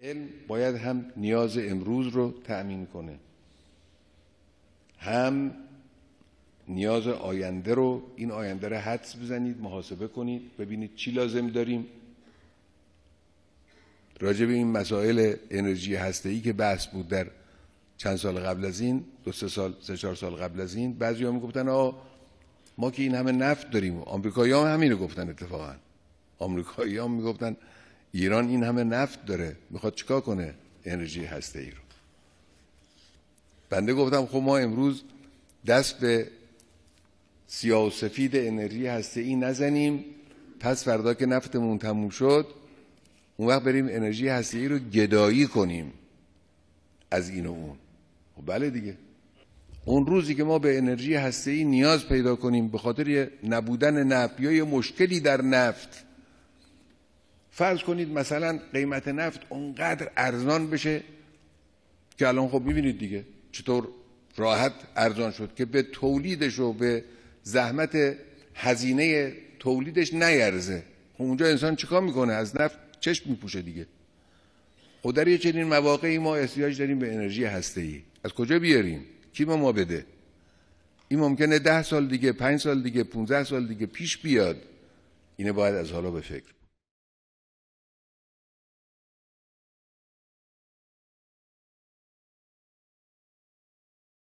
علم باید هم نیاز امروز رو تأمین کنه هم نیاز آینده رو این آینده رو حدس بزنید محاسبه کنید ببینید چی لازم داریم راجع به این مسائل انرژی ای که بحث بود در چند سال قبل از این دو سه سال سه چهار سال قبل از این بعضی‌ها میگفتن آه ما که این همه نفت داریم آمریکایی‌ها هم همینو گفتن اتفاقا آمریکایی‌ها هم میگفتن ایران این همه نفت داره میخواد چیکار کنه انرژی هسته ای رو بنده گفتم خب ما امروز دست به سیاه و سفید انرژی هسته ای نزنیم پس فردا که نفتمون تموم شد اون وقت بریم انرژی هسته ای رو گدایی کنیم از این و اون خب بله دیگه اون روزی که ما به انرژی هسته ای نیاز پیدا کنیم به خاطر نبودن نفت یا یه مشکلی در نفت فرض کنید مثلا قیمت نفت اونقدر ارزان بشه که الان خب میبینید دیگه چطور راحت ارزان شد که به تولیدش و به زحمت هزینه تولیدش نیرزه خب اونجا انسان چیکار میکنه از نفت چشم میپوشه دیگه خب در یه چنین مواقعی ما احتیاج داریم به انرژی ای. از کجا بیاریم کی ما ما بده این ممکنه ده سال دیگه پنج سال دیگه 15 سال دیگه پیش بیاد اینه باید از حالا به فکر